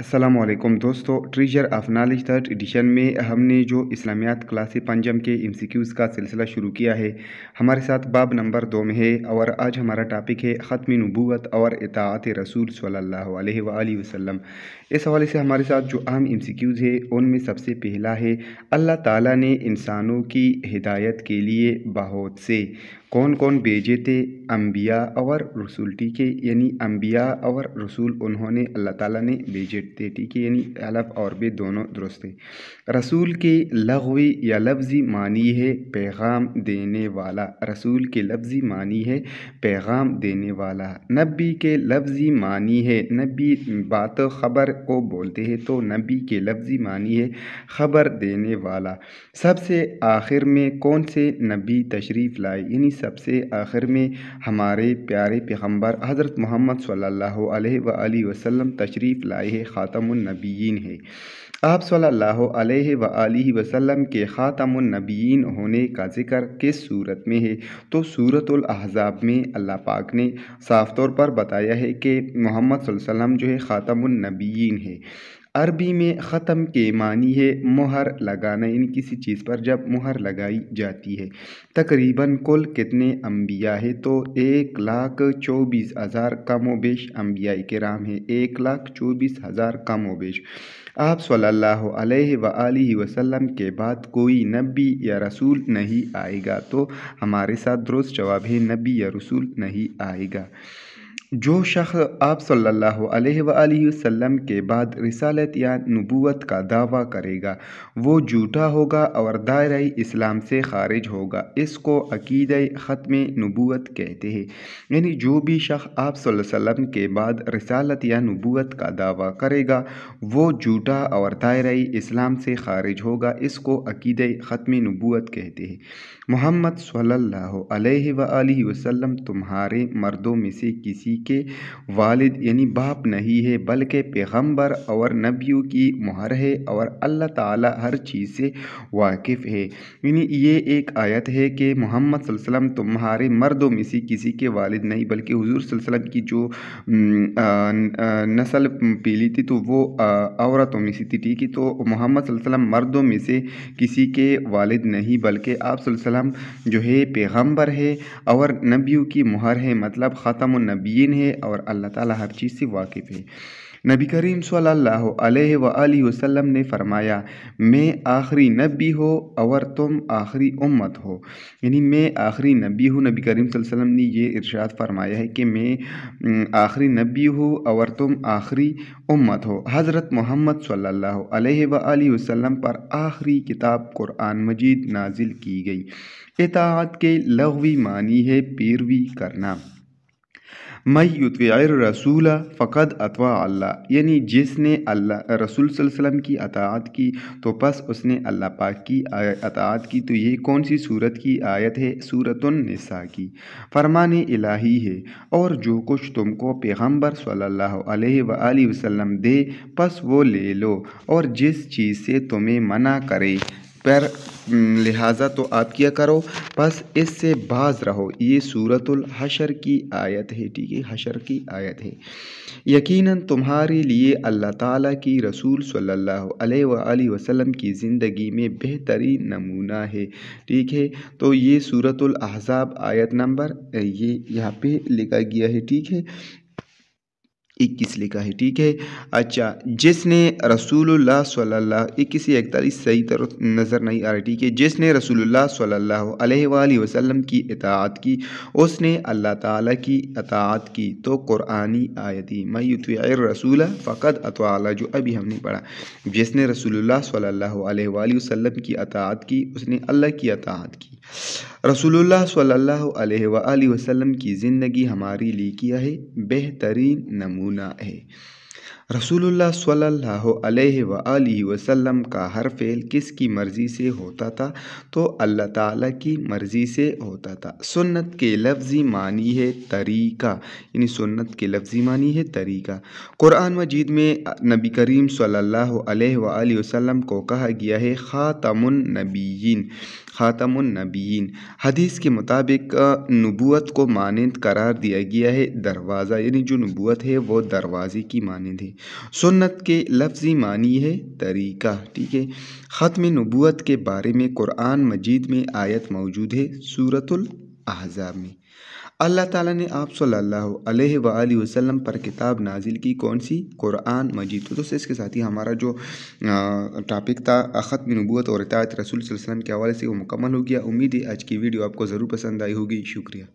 असलम दोस्तों treasure of knowledge third edition में हमने जो इस्लामियात क्लास पंजम के एमसीक्यूज़ का सिलसिला शुरू किया है हमारे साथ बाब नंबर दो में है और आज हमारा टॉपिक है ख़त्म नबूत और इतात रसूल सल्लल्लाहु अलैहि वसल्लम इस हवाले से हमारे साथ जो अहम एमसीक्यूज़ है उनमें सबसे पहला है अल्लाह ताला ने इंसानों की हिदायत के लिए बहुत से कौन कौन भेजे थे अम्बिया और रसूल ठीक है यानी अम्बिया और रसूल उन्होंने अल्लाह ताला ने भेजे थे ठीक है यानी अलफ और बे दोनों दुरुस्त थे रसूल के लघवी या लफ्ज़ी मानी है पैगाम देने वाला रसूल के लफ्ज़ी मानी है पैगाम देने वाला नबी के लफ्ज़ी मानी है नबी बात ख़बर को बोलते हैं तो नबी के लफ्ज़ी मानी है ख़बर देने वाला सबसे आखिर में कौन से नबी तशरीफ़ लाए यानी सबसे आखिर में हमारे प्यारे पैगम्बर हज़रत मोहम्मद सल्ला अलैहि तशरीफ़ लाए ख़ातमनबीन है आप सल्ला वसम के ख़ातमनबीन होने का जिक्र किस सूरत में है तो सूरत अहज़ाब में अल्लाह पाक ने साफ़ तौर पर बताया है कि मोहम्मद वसल्लम जो है ख़ातमनबीन है अरबी में ख़त्म के मानी है मोहर लगाना इन किसी चीज़ पर जब मोहर लगाई जाती है तकरीबन कुल कितने अम्बिया है तो एक लाख चौबीस हज़ार कम वेश अम्बिया राम है एक लाख चौबीस हज़ार कम वेश आप सल्लल्लाहु अलैहि सल्ला वसल्लम के बाद कोई नबी या रसूल नहीं आएगा तो हमारे साथ दुरुस्त जवाब है नबी या रसूल नहीं आएगा जो शख्स आप सल्लल्लाहु अलैहि वसल्लम के बाद रिसालत या नबूवत का दावा करेगा वो झूठा होगा और दायरा इस्लाम से खारिज होगा इसको अकीद ख़त्म नबूवत कहते हैं यानी जो भी शख्स आप वसल्लम के बाद रिसालत या नबूवत का दावा करेगा वो झूठा और दायरा इस्लाम से खारिज होगा इसको अकीद ख़त्म नबूवत कहते हैं मोहम्मद सल्ला अलैहि तुम्हारे मर्दों में से किसी किसी के वालिद यानी बाप नहीं है बल्कि पैगम्बर और नबियों की मुहर है और अल्लाह ताला हर चीज़ से वाकिफ़ है यानी ये एक आयत है कि मोहम्मद वसल्लम तुम्हारे मर्दों में से किसी के वालिद नहीं बल्कि हुजूर वसल्लम की जो नस्ल पीली थी तो वो औरतों में से थी ठीक है तो मोहम्मद वसल्लम मर्दों में से किसी के वालिद नहीं बल्कि आप जो है पैगम्बर है और नबियों की मुहर है मतलब ख़त्म नबी मुबैन है और अल्लाह ताला हर चीज़ से वाकिफ़ है नबी करीम सल्लल्लाहु अलैहि व वसल्लम ने फरमाया मैं आखिरी नबी हो और तुम आखिरी उम्मत हो यानी मैं आखिरी नबी हूँ नबी करीम वसल्लम ने ये इरशाद फरमाया है कि मैं आखिरी नबी हूँ और तुम आखिरी उम्मत हो हज़रत मोहम्मद सल्लल्लाहु अलैहि व वसल्लम पर आखिरी किताब कुरान मजीद नाजिल की गई इतात के लघवी मानी है पैरवी करना मई युतवर रसूल फ़कद अतवा अल्लाह यानी जिसने अल्लाह रसूल वसम की अतात की तो बस उसने अल्लाह पाक की अतात की तो ये कौन सी सूरत की आयत है नसा की फरमान इलाही है और जो कुछ तुमको पैगम्बर सल्ला वसम दे बस वो ले लो और जिस चीज़ से तुम्हें मना करे पर हम्म, लिहाजा तो आप किया करो बस इससे बाज रहो ये सूरतुल हशर की आयत है ठीक है हशर की आयत है यकीनन तुम्हारे लिए अल्लाह ताला की रसूल सल्लल्लाहु अलैहि वसल्लम की ज़िंदगी में बेहतरीन नमूना है ठीक है तो ये सूरतुल अहज़ाब आयत नंबर ये यहाँ पे लिखा गया है ठीक है इक्कीस लिखा है ठीक है अच्छा जिसने रसूलुल्लाह सल्लल्लाहु इक्कीस या इकतालीस सही तरह नज़र नहीं आ रही ठीक है जिसने रसूलुल्लाह सल्लल्लाहु अलैहि वसल्लम की इतात की उसने अल्लाह ताला की अतात की तो कुरानी आयती मई रसूल फ़कत अतवाला जो अभी हमने पढ़ा जिसने रसूलुल्लाह सल्लल्लाहु अलैहि वसल्लम की अतात की उसने अल्लाह की अतात की रसूलुल्लाह सल्लल्लाहु अलैहि वसल्लम की ज़िंदगी हमारे लिए क्या है बेहतरीन नमूना है रसूलुल्लाह सल्लल्लाहु अलैहि अलैहि वसल्लम का हर फ़ेल किसकी मर्ज़ी से होता था तो अल्लाह ताला की मर्ज़ी से होता था सुन्नत के लफ्ज़ी मानी है तरीक़ा यानी सुन्नत के लफ्ज़ी मानी है तरीक़ा कुरान मजीद में नबी करीम सल्लल्लाहु अलैहि वसल्लम को कहा गया है ख़ातमुन नबीन ख़ातमुन हदीस के मुताबिक नबूत को मानंद करार दिया गया है दरवाज़ा यानी जो नबूत है वो दरवाज़े की मानंद है सुन्नत के लफ्ज़ी मानी है तरीक़ा ठीक है ख़त्म नबूत के बारे में कुरान मजीद में आयत मौजूद है सूरतुल अहज़ाब में अल्लाह ताला ने आप सल्लल्लाहु अलैहि वसल्लम पर किताब नाजिल की कौन सी कुरान मजीद तो दोस्तों इसके साथ ही हमारा जो टॉपिक था ख़त्म नबूत और इतायत रसूल वसल्लम के हवाले से वो मुकम्मल हो गया उम्मीद है आज की वीडियो आपको ज़रूर पसंद आई होगी शुक्रिया